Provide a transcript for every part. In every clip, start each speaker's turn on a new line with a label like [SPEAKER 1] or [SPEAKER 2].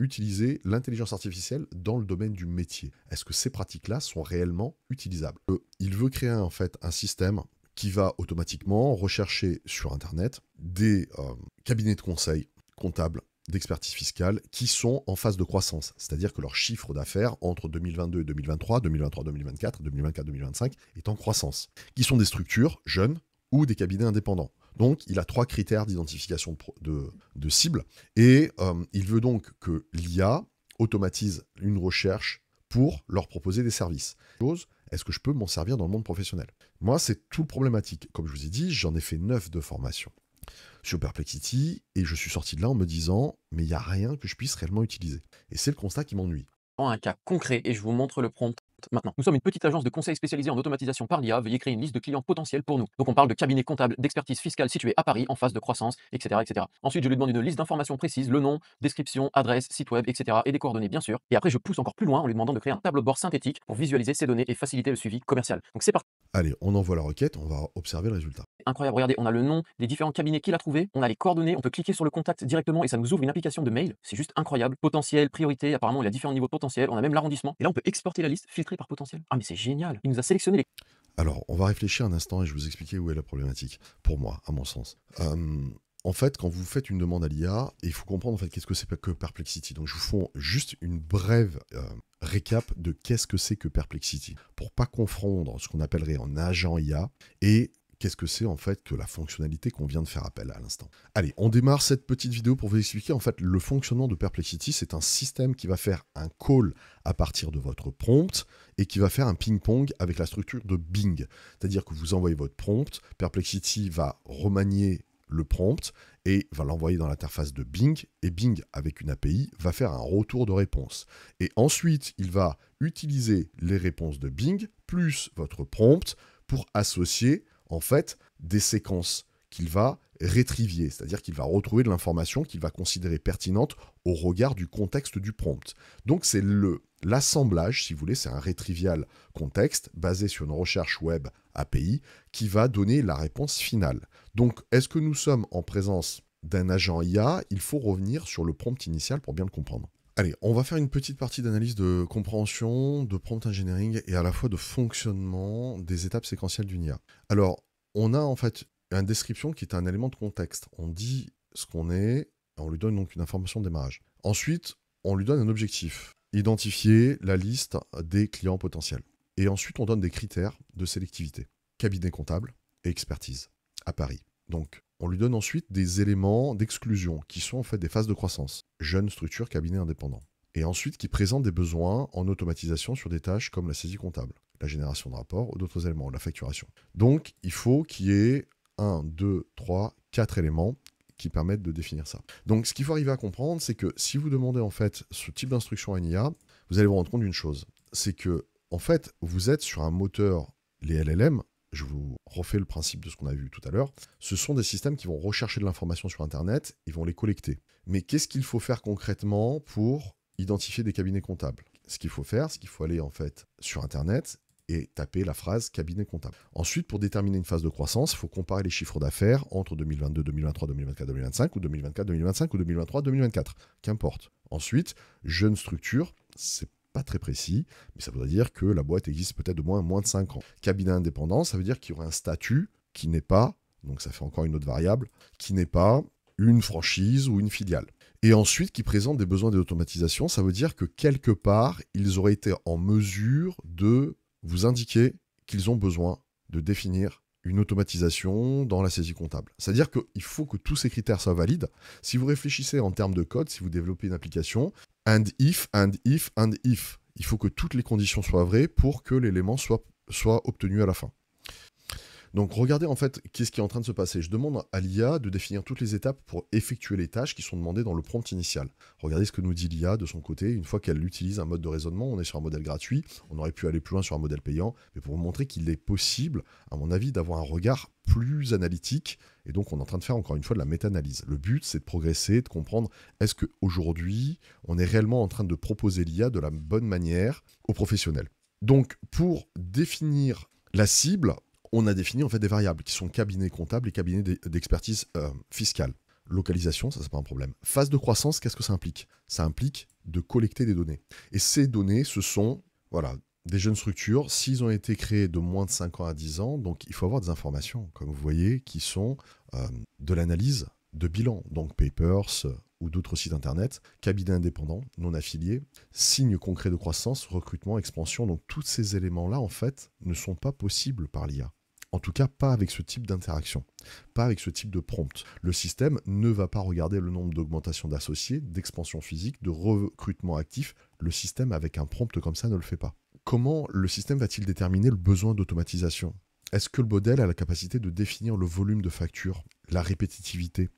[SPEAKER 1] utiliser l'intelligence artificielle dans le domaine du métier Est-ce que ces pratiques-là sont réellement utilisables euh, Il veut créer en fait un système qui va automatiquement rechercher sur Internet des euh, cabinets de conseil comptables d'expertise fiscale qui sont en phase de croissance, c'est-à-dire que leur chiffre d'affaires entre 2022 et 2023, 2023, 2024, 2024, 2025 est en croissance, qui sont des structures jeunes ou des cabinets indépendants. Donc, il a trois critères d'identification de, cibles Et euh, il veut donc que l'IA automatise une recherche pour leur proposer des services. Est-ce que je peux m'en servir dans le monde professionnel Moi, c'est tout problématique. Comme je vous ai dit, j'en ai fait neuf de formation sur Perplexity et je suis sorti de là en me disant mais il n'y a rien que je puisse réellement utiliser. Et c'est le constat qui m'ennuie. Un cas concret et je vous montre le prompt maintenant. Nous sommes une petite agence de conseil spécialisée en automatisation par l'IA. Veuillez créer une liste de clients potentiels pour nous. Donc on parle de cabinet comptable, d'expertise fiscale situé à Paris, en phase de croissance, etc., etc. Ensuite, je lui demande une liste d'informations précises, le nom, description, adresse, site web, etc. et des coordonnées, bien sûr. Et après, je pousse encore plus loin en lui demandant de créer un tableau de bord synthétique pour visualiser ces données et faciliter le suivi commercial. Donc c'est parti. Allez, on envoie la requête, on va observer le résultat. Incroyable, regardez, on a le nom des différents cabinets qu'il a trouvé, on a les coordonnées, on peut cliquer sur le contact directement et ça nous ouvre une application de mail. C'est juste incroyable. Potentiel, priorité, apparemment il a différents niveaux de on a même l'arrondissement. Et là, on peut exporter la liste, par potentiel. Ah, mais c'est génial. Il nous a sélectionné les. Alors, on va réfléchir un instant et je vais vous expliquer où est la problématique, pour moi, à mon sens. Euh, en fait, quand vous faites une demande à l'IA, il faut comprendre en fait qu'est-ce que c'est que Perplexity. Donc, je vous fais juste une brève euh, récap de qu'est-ce que c'est que Perplexity, pour pas confondre ce qu'on appellerait en agent IA et qu'est-ce que c'est en fait que la fonctionnalité qu'on vient de faire appel à l'instant. Allez, on démarre cette petite vidéo pour vous expliquer en fait le fonctionnement de Perplexity. C'est un système qui va faire un call à partir de votre prompt et qui va faire un ping-pong avec la structure de Bing. C'est-à-dire que vous envoyez votre prompt, Perplexity va remanier le prompt et va l'envoyer dans l'interface de Bing et Bing avec une API va faire un retour de réponse. Et ensuite, il va utiliser les réponses de Bing plus votre prompt pour associer en fait des séquences qu'il va rétrivier, c'est-à-dire qu'il va retrouver de l'information qu'il va considérer pertinente au regard du contexte du prompt. Donc c'est le l'assemblage, si vous voulez, c'est un rétrivial contexte basé sur une recherche web API qui va donner la réponse finale. Donc est-ce que nous sommes en présence d'un agent IA Il faut revenir sur le prompt initial pour bien le comprendre. Allez, on va faire une petite partie d'analyse de compréhension, de prompt engineering et à la fois de fonctionnement des étapes séquentielles d'une IA. Alors, on a en fait une description qui est un élément de contexte. On dit ce qu'on est, on lui donne donc une information de démarrage. Ensuite, on lui donne un objectif, identifier la liste des clients potentiels. Et ensuite, on donne des critères de sélectivité, cabinet comptable et expertise à Paris. Donc, on lui donne ensuite des éléments d'exclusion qui sont en fait des phases de croissance. Jeunes structures, cabinet indépendants. Et ensuite qui présentent des besoins en automatisation sur des tâches comme la saisie comptable, la génération de rapports ou d'autres éléments, la facturation. Donc il faut qu'il y ait un, 2, 3, 4 éléments qui permettent de définir ça. Donc ce qu'il faut arriver à comprendre, c'est que si vous demandez en fait ce type d'instruction à NIA, vous allez vous rendre compte d'une chose, c'est que en fait vous êtes sur un moteur, les LLM, je vous refais le principe de ce qu'on a vu tout à l'heure, ce sont des systèmes qui vont rechercher de l'information sur Internet ils vont les collecter. Mais qu'est-ce qu'il faut faire concrètement pour identifier des cabinets comptables Ce qu'il faut faire, c'est qu'il faut aller en fait sur Internet et taper la phrase cabinet comptable. Ensuite, pour déterminer une phase de croissance, il faut comparer les chiffres d'affaires entre 2022, 2023, 2024, 2025 ou 2024, 2025 ou 2023, 2024, qu'importe. Ensuite, jeune structure, c'est pas très précis, mais ça voudrait dire que la boîte existe peut-être de moins, moins de 5 ans. Cabinet indépendant, ça veut dire qu'il y aurait un statut qui n'est pas, donc ça fait encore une autre variable, qui n'est pas une franchise ou une filiale. Et ensuite, qui présente des besoins d'automatisation, ça veut dire que quelque part, ils auraient été en mesure de vous indiquer qu'ils ont besoin de définir une automatisation dans la saisie comptable. C'est-à-dire qu'il faut que tous ces critères soient valides. Si vous réfléchissez en termes de code, si vous développez une application, and if, and if, and if. Il faut que toutes les conditions soient vraies pour que l'élément soit, soit obtenu à la fin. Donc regardez en fait qu'est-ce qui est en train de se passer. Je demande à l'IA de définir toutes les étapes pour effectuer les tâches qui sont demandées dans le prompt initial. Regardez ce que nous dit l'IA de son côté. Une fois qu'elle utilise un mode de raisonnement, on est sur un modèle gratuit. On aurait pu aller plus loin sur un modèle payant, mais pour vous montrer qu'il est possible, à mon avis, d'avoir un regard plus analytique. Et donc, on est en train de faire encore une fois de la méta-analyse. Le but, c'est de progresser, de comprendre est-ce qu'aujourd'hui, on est réellement en train de proposer l'IA de la bonne manière aux professionnels. Donc, pour définir la cible, on a défini en fait des variables qui sont cabinet comptables et cabinet d'expertise euh, fiscale. Localisation, ça c'est pas un problème. Phase de croissance, qu'est-ce que ça implique Ça implique de collecter des données. Et ces données, ce sont voilà, des jeunes structures, s'ils ont été créés de moins de 5 ans à 10 ans, donc il faut avoir des informations, comme vous voyez, qui sont euh, de l'analyse de bilan, donc papers euh, ou d'autres sites internet, cabinet indépendant, non affilié, signes concrets de croissance, recrutement, expansion. Donc tous ces éléments-là, en fait, ne sont pas possibles par l'IA. En tout cas, pas avec ce type d'interaction, pas avec ce type de prompt. Le système ne va pas regarder le nombre d'augmentations d'associés, d'expansion physique, de recrutement actif. Le système avec un prompt comme ça ne le fait pas. Comment le système va-t-il déterminer le besoin d'automatisation Est-ce que le modèle a la capacité de définir le volume de facture, la répétitivité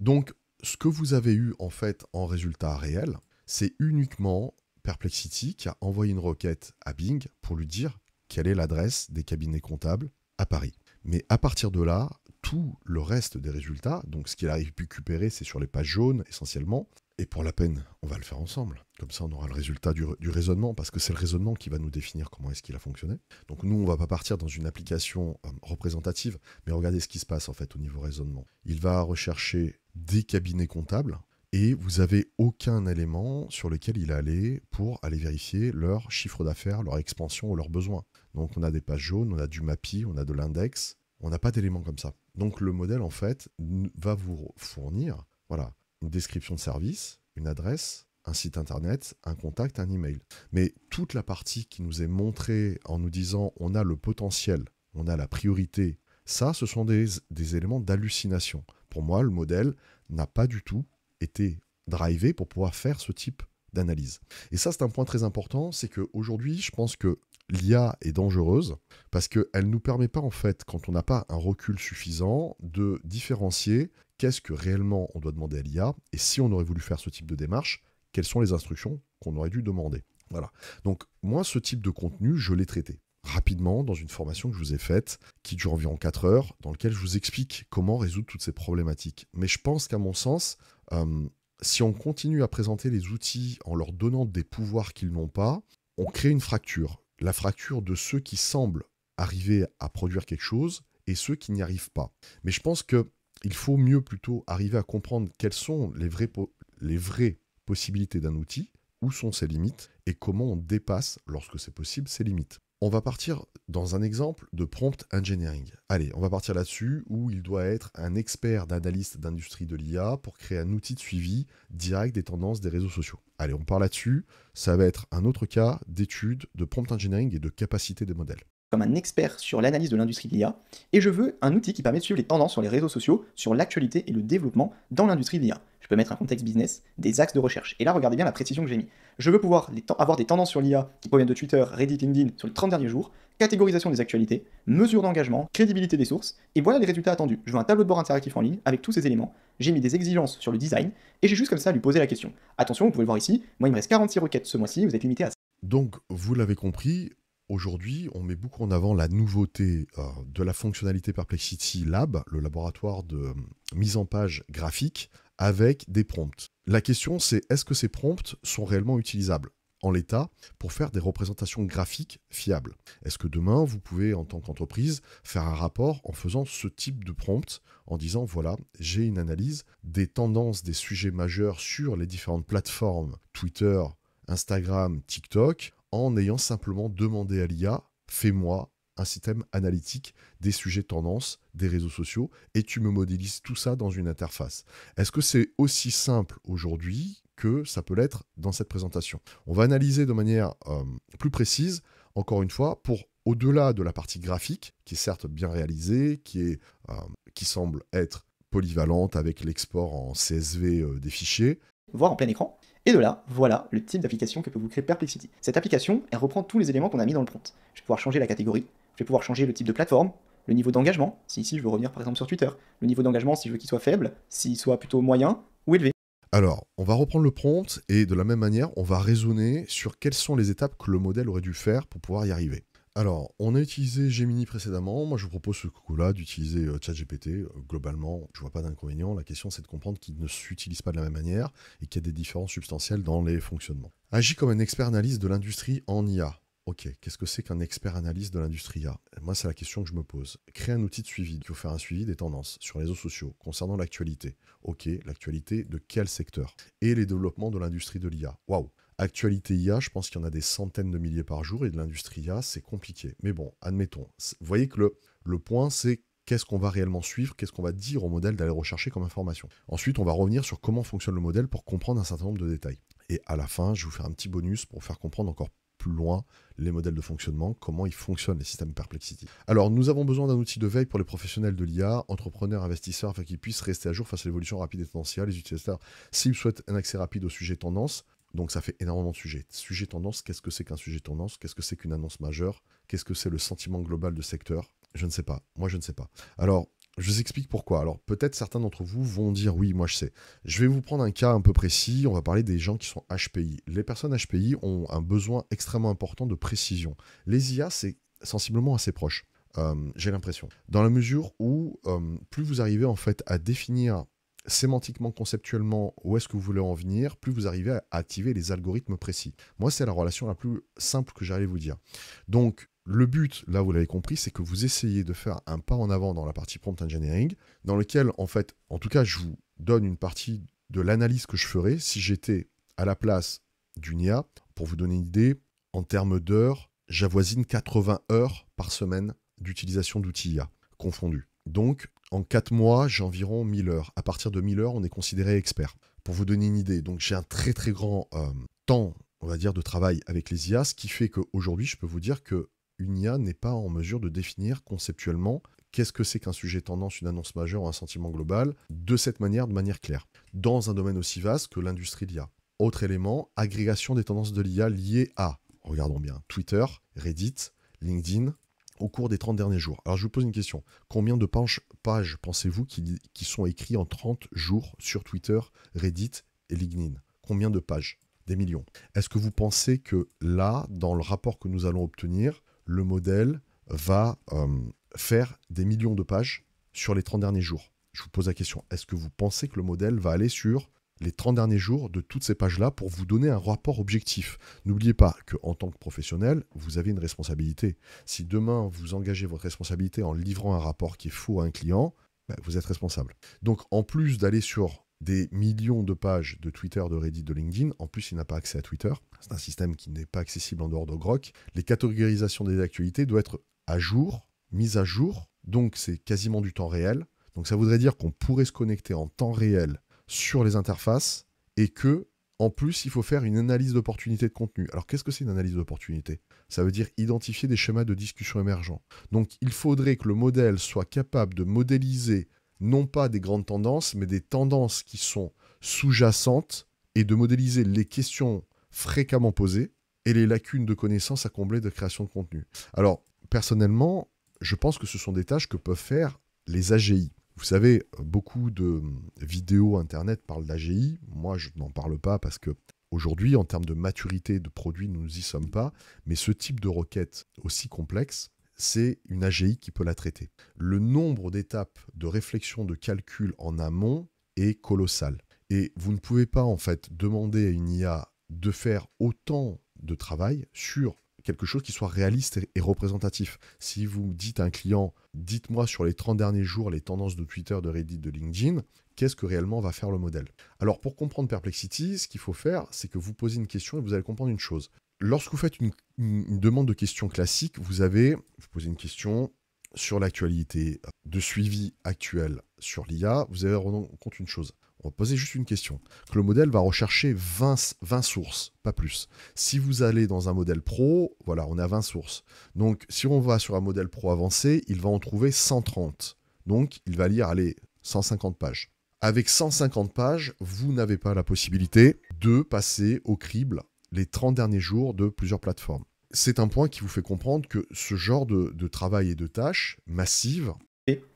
[SPEAKER 1] Donc, ce que vous avez eu en fait en résultat réel, c'est uniquement Perplexity qui a envoyé une requête à Bing pour lui dire quelle est l'adresse des cabinets comptables à Paris. Mais à partir de là, tout le reste des résultats, donc ce qu'il arrive à c'est sur les pages jaunes essentiellement. Et pour la peine, on va le faire ensemble. Comme ça, on aura le résultat du, raisonnement, parce que c'est le raisonnement qui va nous définir comment est-ce qu'il a fonctionné. Donc nous, on va pas partir dans une application euh, représentative, mais regardez ce qui se passe en fait au niveau raisonnement. Il va rechercher des cabinets comptables et vous n'avez aucun élément sur lequel il allait pour aller vérifier leur chiffre d'affaires, leur expansion ou leurs besoins. Donc on a des pages jaunes, on a du MAPI, on a de l'index, on n'a pas d'éléments comme ça. Donc le modèle en fait va vous fournir voilà, une description de service, une adresse, un site internet, un contact, un email. Mais toute la partie qui nous est montrée en nous disant on a le potentiel, on a la priorité, ça ce sont des, des éléments d'hallucination. Pour moi, le modèle n'a pas du tout été drivé pour pouvoir faire ce type d'analyse. Et ça, c'est un point très important, c'est qu'aujourd'hui, je pense que l'IA est dangereuse parce qu'elle ne nous permet pas, en fait, quand on n'a pas un recul suffisant, de différencier qu'est-ce que réellement on doit demander à l'IA et si on aurait voulu faire ce type de démarche, quelles sont les instructions qu'on aurait dû demander. Voilà. Donc, moi, ce type de contenu, je l'ai traité rapidement dans une formation que je vous ai faite, qui dure environ 4 heures, dans laquelle je vous explique comment résoudre toutes ces problématiques. Mais je pense qu'à mon sens, euh, si on continue à présenter les outils en leur donnant des pouvoirs qu'ils n'ont pas, on crée une fracture. La fracture de ceux qui semblent arriver à produire quelque chose et ceux qui n'y arrivent pas. Mais je pense que il faut mieux plutôt arriver à comprendre quelles sont les les vraies possibilités d'un outil, où sont ses limites et comment on dépasse, lorsque c'est possible, ses limites. On va partir dans un exemple de prompt engineering. Allez, on va partir là-dessus où il doit être un expert d'analyste d'industrie de l'IA pour créer un outil de suivi direct des tendances des réseaux sociaux. Allez, on part là-dessus. Ça va être un autre cas d'étude de prompt engineering et de capacité des modèles comme un expert sur l'analyse de l'industrie de l'IA, et je veux un outil qui permet de suivre les tendances sur les réseaux sociaux, sur l'actualité et le développement dans l'industrie de l'IA. Je peux mettre un contexte business, des axes de recherche. Et là, regardez bien la précision que j'ai mis. Je veux pouvoir avoir des tendances sur l'IA qui proviennent de Twitter, Reddit, LinkedIn sur les 30 derniers jours, catégorisation des actualités, mesure d'engagement, crédibilité des sources, et voilà les résultats attendus. Je veux un tableau de bord interactif en ligne avec tous ces éléments. J'ai mis des exigences sur le design, et j'ai juste comme ça à lui poser la question. Attention, vous pouvez le voir ici, moi il me reste 46 requêtes ce mois-ci, vous êtes limité à... ça. Donc, vous l'avez compris, Aujourd'hui, on met beaucoup en avant la nouveauté euh, de la fonctionnalité Perplexity Lab, le laboratoire de euh, mise en page graphique, avec des prompts. La question, c'est est-ce que ces prompts sont réellement utilisables en l'état pour faire des représentations graphiques fiables Est-ce que demain, vous pouvez, en tant qu'entreprise, faire un rapport en faisant ce type de prompt, en disant, voilà, j'ai une analyse des tendances, des sujets majeurs sur les différentes plateformes Twitter, Instagram, TikTok, en ayant simplement demandé à l'IA, fais-moi un système analytique des sujets de tendance, des réseaux sociaux et tu me modélises tout ça dans une interface. Est-ce que c'est aussi simple aujourd'hui que ça peut l'être dans cette présentation On va analyser de manière euh, plus précise, encore une fois, pour au-delà de la partie graphique, qui est certes bien réalisée, qui, est, euh, qui semble être polyvalente avec l'export en CSV euh, des fichiers. Voir en plein écran. Et de là, voilà le type d'application que peut vous créer Perplexity. Cette application, elle reprend tous les éléments qu'on a mis dans le prompt. Je vais pouvoir changer la catégorie, je vais pouvoir changer le type de plateforme, le niveau d'engagement, si ici je veux revenir par exemple sur Twitter, le niveau d'engagement si je veux qu'il soit faible, s'il soit plutôt moyen ou élevé. Alors, on va reprendre le prompt et de la même manière, on va raisonner sur quelles sont les étapes que le modèle aurait dû faire pour pouvoir y arriver. Alors, on a utilisé Gemini précédemment. Moi, je vous propose ce coup-là d'utiliser euh, ChatGPT. Euh, globalement, je vois pas d'inconvénient. La question, c'est de comprendre qu'il ne s'utilise pas de la même manière et qu'il y a des différences substantielles dans les fonctionnements. Agis comme un expert analyste de l'industrie en IA. Ok, qu'est-ce que c'est qu'un expert analyste de l'industrie IA Moi, c'est la question que je me pose. Crée un outil de suivi qui faut faire un suivi des tendances sur les réseaux sociaux concernant l'actualité. Ok, l'actualité de quel secteur Et les développements de l'industrie de l'IA. Waouh Actualité IA, je pense qu'il y en a des centaines de milliers par jour et de l'industrie IA, c'est compliqué. Mais bon, admettons. Vous voyez que le, le point, c'est qu'est-ce qu'on va réellement suivre, qu'est-ce qu'on va dire au modèle d'aller rechercher comme information. Ensuite, on va revenir sur comment fonctionne le modèle pour comprendre un certain nombre de détails. Et à la fin, je vais vous faire un petit bonus pour faire comprendre encore plus loin les modèles de fonctionnement, comment ils fonctionnent les systèmes Perplexity. Alors, nous avons besoin d'un outil de veille pour les professionnels de l'IA, entrepreneurs, investisseurs, afin qu'ils puissent rester à jour face à l'évolution rapide et tendancielle. Les utilisateurs, s'ils souhaitent un accès rapide au sujet tendance, donc ça fait énormément de sujets. Sujet tendance, qu'est-ce que c'est qu'un sujet tendance Qu'est-ce que c'est qu'une annonce majeure Qu'est-ce que c'est le sentiment global de secteur Je ne sais pas. Moi, je ne sais pas. Alors, je vous explique pourquoi. Alors, peut-être certains d'entre vous vont dire oui, moi je sais. Je vais vous prendre un cas un peu précis. On va parler des gens qui sont HPI. Les personnes HPI ont un besoin extrêmement important de précision. Les IA, c'est sensiblement assez proche. Euh, j'ai l'impression. Dans la mesure où euh, plus vous arrivez en fait à définir sémantiquement, conceptuellement, où est-ce que vous voulez en venir, plus vous arrivez à activer les algorithmes précis. Moi, c'est la relation la plus simple que j'allais vous dire. Donc, le but, là, vous l'avez compris, c'est que vous essayez de faire un pas en avant dans la partie prompt engineering, dans lequel, en fait, en tout cas, je vous donne une partie de l'analyse que je ferais si j'étais à la place d'une IA. Pour vous donner une idée, en termes d'heures, j'avoisine 80 heures par semaine d'utilisation d'outils IA confondus. Donc, en 4 mois, j'ai environ 1000 heures. À partir de 1000 heures, on est considéré expert. Pour vous donner une idée, donc j'ai un très très grand euh, temps, on va dire, de travail avec les IA, ce qui fait qu'aujourd'hui, je peux vous dire que IA n'est pas en mesure de définir conceptuellement qu'est-ce que c'est qu'un sujet tendance, une annonce majeure ou un sentiment global, de cette manière, de manière claire, dans un domaine aussi vaste que l'industrie de l'IA. Autre élément, agrégation des tendances de l'IA liées à, regardons bien, Twitter, Reddit, LinkedIn, au cours des 30 derniers jours. Alors je vous pose une question. Combien de pages, pensez-vous qui, sont écrites en 30 jours sur Twitter, Reddit et LinkedIn Combien de pages Des millions. Est-ce que vous pensez que là, dans le rapport que nous allons obtenir, le modèle va euh, faire des millions de pages sur les 30 derniers jours Je vous pose la question. Est-ce que vous pensez que le modèle va aller sur les 30 derniers jours de toutes ces pages-là pour vous donner un rapport objectif. N'oubliez pas qu'en tant que professionnel, vous avez une responsabilité. Si demain vous engagez votre responsabilité en livrant un rapport qui est faux à un client, ben, vous êtes responsable. Donc en plus d'aller sur des millions de pages de Twitter, de Reddit, de LinkedIn. En plus, il n'a pas accès à Twitter. C'est un système qui n'est pas accessible en dehors de Grok. Les catégorisations des actualités doivent être à jour, mises à jour. Donc, c'est quasiment du temps réel. Donc, ça voudrait dire qu'on pourrait se connecter en temps réel sur les interfaces et que, en plus, il faut faire une analyse d'opportunité de contenu. Alors, qu'est-ce que c'est une analyse d'opportunité Ça veut dire identifier des schémas de discussion émergents. Donc, il faudrait que le modèle soit capable de modéliser non pas des grandes tendances, mais des tendances qui sont sous-jacentes et de modéliser les questions fréquemment posées et les lacunes de connaissances à combler de création de contenu. Alors, personnellement, je pense que ce sont des tâches que peuvent faire les AGI. Vous savez, beaucoup de vidéos internet parlent d'AGI. Moi, je n'en parle pas parce que aujourd'hui, en termes de maturité de produit, nous n'y sommes pas. Mais ce type de requête aussi complexe, c'est une AGI qui peut la traiter. Le nombre d'étapes de réflexion, de calcul en amont est colossal. Et vous ne pouvez pas en fait demander à une IA de faire autant de travail sur quelque chose qui soit réaliste et, représentatif. Si vous dites à un client, dites-moi sur les 30 derniers jours les tendances de Twitter, de Reddit, de LinkedIn, qu'est-ce que réellement va faire le modèle Alors pour comprendre Perplexity, ce qu'il faut faire, c'est que vous posez une question et vous allez comprendre une chose. Lorsque vous faites une, demande de question classique, vous avez, vous posez une question sur l'actualité de suivi actuel sur l'IA, vous allez rendre compte une chose on va poser juste une question, que le modèle va rechercher 20, sources, pas plus. Si vous allez dans un modèle pro, voilà, on a 20 sources. Donc, si on va sur un modèle pro avancé, il va en trouver 130. Donc, il va lire, allez, 150 pages. Avec 150 pages, vous n'avez pas la possibilité de passer au crible les 30 derniers jours de plusieurs plateformes. C'est un point qui vous fait comprendre que ce genre de, de travail et de tâches massives...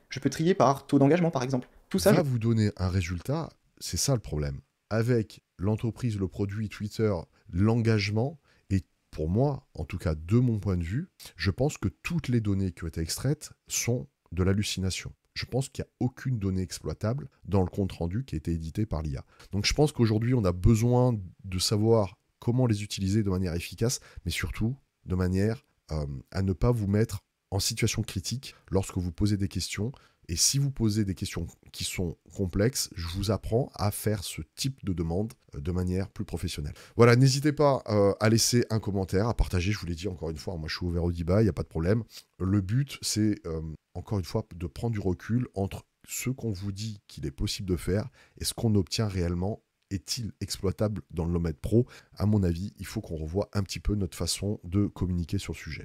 [SPEAKER 1] Je peux trier par taux d'engagement, par exemple ça va vous donner un résultat, c'est ça le problème. Avec l'entreprise, le produit, Twitter, l'engagement, et pour moi, en tout cas de mon point de vue, je pense que toutes les données qui ont été extraites sont de l'hallucination. Je pense qu'il n'y a aucune donnée exploitable dans le compte-rendu qui a été édité par l'IA. Donc je pense qu'aujourd'hui, on a besoin de savoir comment les utiliser de manière efficace, mais surtout de manière euh, à ne pas vous mettre en situation critique lorsque vous posez des questions et si vous posez des questions qui sont complexes, je vous apprends à faire ce type de demande euh, de manière plus professionnelle. Voilà, n'hésitez pas euh, à laisser un commentaire, à partager. Je vous l'ai dit encore une fois, hein, moi je suis ouvert au débat, il n'y a pas de problème. Le but, c'est euh, encore une fois de prendre du recul entre ce qu'on vous dit qu'il est possible de faire et ce qu'on obtient réellement est-il exploitable dans le pro À mon avis, il faut qu'on revoie un petit peu notre façon de communiquer sur le sujet.